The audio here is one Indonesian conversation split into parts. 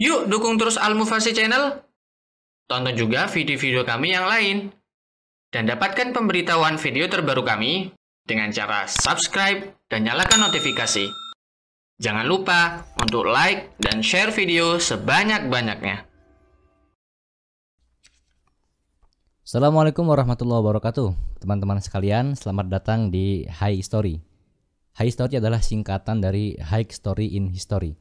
Yuk dukung terus Al-Mufasi Channel. Tonton juga video-video kami yang lain. Dan dapatkan pemberitahuan video terbaru kami dengan cara subscribe dan nyalakan notifikasi. Jangan lupa untuk like dan share video sebanyak-banyaknya. Assalamualaikum warahmatullahi wabarakatuh Teman-teman sekalian, selamat datang di High Story High Story adalah singkatan dari High Story in History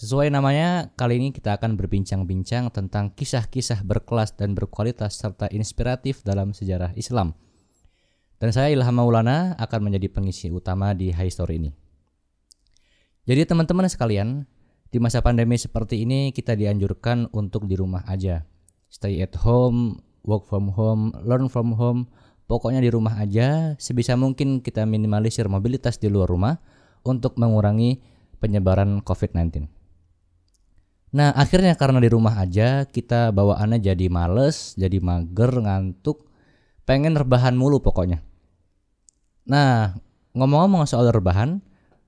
Sesuai namanya, kali ini kita akan berbincang-bincang tentang kisah-kisah berkelas dan berkualitas serta inspiratif dalam sejarah Islam Dan saya Ilham Maulana akan menjadi pengisi utama di High Story ini Jadi teman-teman sekalian, di masa pandemi seperti ini kita dianjurkan untuk di rumah aja Stay at home, work from home, learn from home, pokoknya di rumah aja sebisa mungkin kita minimalisir mobilitas di luar rumah untuk mengurangi penyebaran COVID-19. Nah, akhirnya karena di rumah aja kita bawaannya jadi males, jadi mager, ngantuk, pengen rebahan mulu pokoknya. Nah, ngomong-ngomong soal rebahan,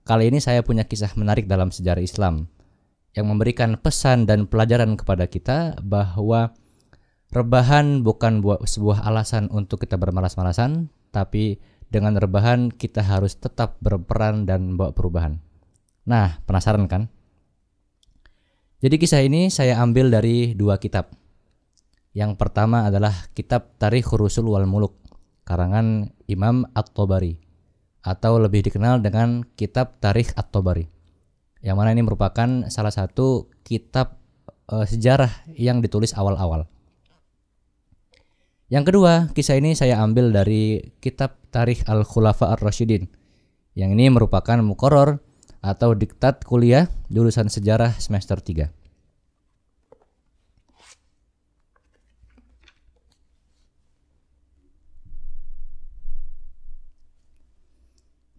kali ini saya punya kisah menarik dalam sejarah Islam yang memberikan pesan dan pelajaran kepada kita bahwa Rebahan bukan buat sebuah alasan untuk kita bermalas-malasan, tapi dengan rebahan kita harus tetap berperan dan membawa perubahan. Nah, penasaran kan? Jadi kisah ini saya ambil dari dua kitab. Yang pertama adalah kitab Tarikh Rusul wal Muluk karangan Imam At-Tabari atau lebih dikenal dengan kitab Tarikh At-Tabari. Yang mana ini merupakan salah satu kitab e, sejarah yang ditulis awal-awal. Yang kedua, kisah ini saya ambil dari kitab Tarikh Al-Khulafa ar rashidin Yang ini merupakan mukoror atau diktat kuliah jurusan sejarah semester 3.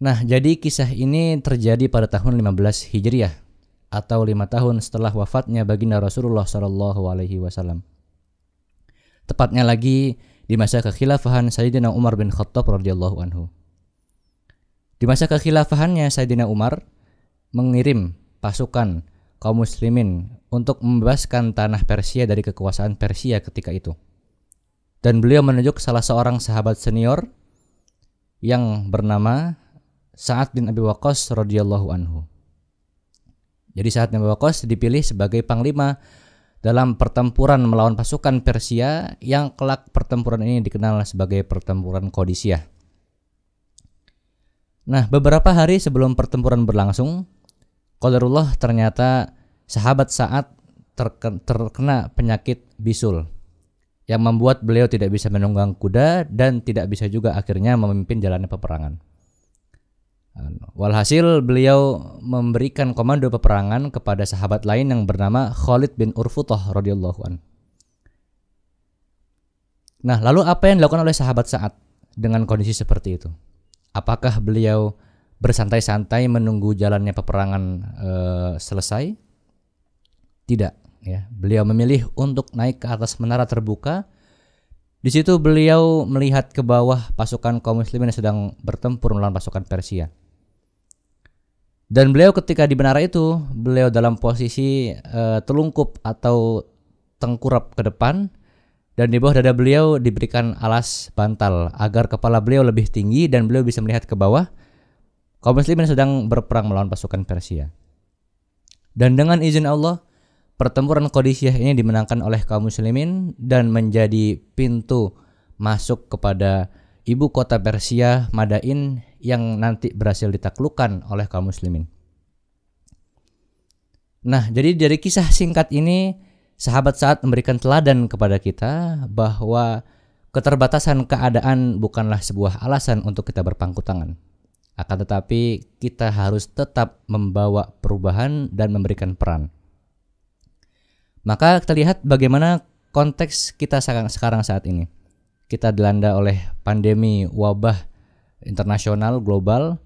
Nah, jadi kisah ini terjadi pada tahun 15 Hijriah atau lima tahun setelah wafatnya baginda Rasulullah Shallallahu Alaihi Wasallam tepatnya lagi di masa kekhilafahan Sayyidina Umar bin Khattab radhiyallahu anhu. Di masa kekhilafahannya Sayyidina Umar mengirim pasukan kaum muslimin untuk membebaskan tanah Persia dari kekuasaan Persia ketika itu. Dan beliau menunjuk salah seorang sahabat senior yang bernama Sa'ad bin Abi Waqqas radhiyallahu anhu. Jadi Sa'ad bin Abi Waqqas dipilih sebagai panglima dalam pertempuran melawan pasukan Persia yang kelak pertempuran ini dikenal sebagai pertempuran Kodisia. Nah, beberapa hari sebelum pertempuran berlangsung, Qadarullah ternyata sahabat saat terkena penyakit bisul yang membuat beliau tidak bisa menunggang kuda dan tidak bisa juga akhirnya memimpin jalannya peperangan. Anu. Walhasil beliau memberikan komando peperangan kepada sahabat lain yang bernama Khalid bin Urfutoh radhiyallahu an. Nah, lalu apa yang dilakukan oleh sahabat saat dengan kondisi seperti itu? Apakah beliau bersantai-santai menunggu jalannya peperangan e, selesai? Tidak, ya. Beliau memilih untuk naik ke atas menara terbuka. Di situ beliau melihat ke bawah pasukan kaum muslimin yang sedang bertempur melawan pasukan Persia dan beliau ketika di menara itu, beliau dalam posisi uh, telungkup atau tengkurap ke depan dan di bawah dada beliau diberikan alas bantal agar kepala beliau lebih tinggi dan beliau bisa melihat ke bawah. Kaum muslimin sedang berperang melawan pasukan Persia. Dan dengan izin Allah, pertempuran Qadisiyah ini dimenangkan oleh kaum muslimin dan menjadi pintu masuk kepada ibu kota Persia, Madain yang nanti berhasil ditaklukkan oleh kaum muslimin. Nah, jadi dari kisah singkat ini sahabat saat memberikan teladan kepada kita bahwa keterbatasan keadaan bukanlah sebuah alasan untuk kita berpangku tangan. Akan tetapi kita harus tetap membawa perubahan dan memberikan peran. Maka kita lihat bagaimana konteks kita sekarang saat ini kita dilanda oleh pandemi wabah internasional global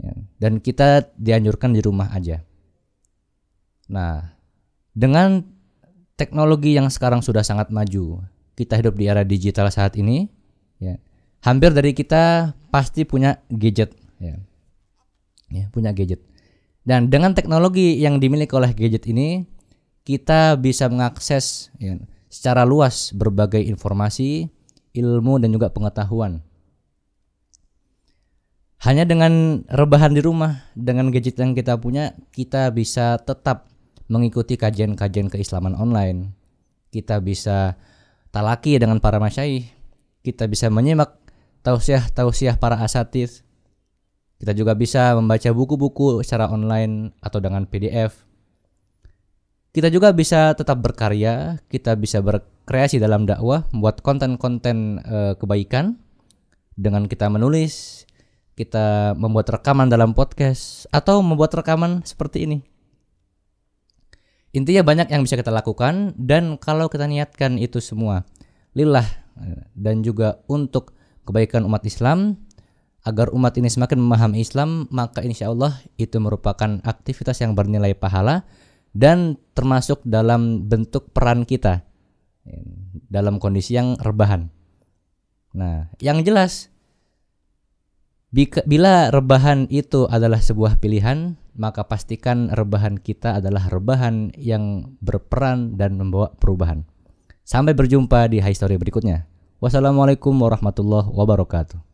ya. dan kita dianjurkan di rumah aja. Nah, dengan teknologi yang sekarang sudah sangat maju, kita hidup di era digital saat ini, ya, hampir dari kita pasti punya gadget, ya, ya punya gadget. Dan dengan teknologi yang dimiliki oleh gadget ini, kita bisa mengakses ya, secara luas berbagai informasi, ilmu dan juga pengetahuan. Hanya dengan rebahan di rumah, dengan gadget yang kita punya, kita bisa tetap mengikuti kajian-kajian keislaman online. Kita bisa talaki dengan para masyaih. Kita bisa menyimak tausiah-tausiah para asatidz. Kita juga bisa membaca buku-buku secara online atau dengan PDF kita juga bisa tetap berkarya, kita bisa berkreasi dalam dakwah, membuat konten-konten e, kebaikan dengan kita menulis, kita membuat rekaman dalam podcast atau membuat rekaman seperti ini. Intinya banyak yang bisa kita lakukan dan kalau kita niatkan itu semua lillah eh, dan juga untuk kebaikan umat Islam agar umat ini semakin memahami Islam maka insya Allah itu merupakan aktivitas yang bernilai pahala dan termasuk dalam bentuk peran kita dalam kondisi yang rebahan. Nah, yang jelas bila rebahan itu adalah sebuah pilihan, maka pastikan rebahan kita adalah rebahan yang berperan dan membawa perubahan. Sampai berjumpa di High Story berikutnya. Wassalamualaikum warahmatullahi wabarakatuh.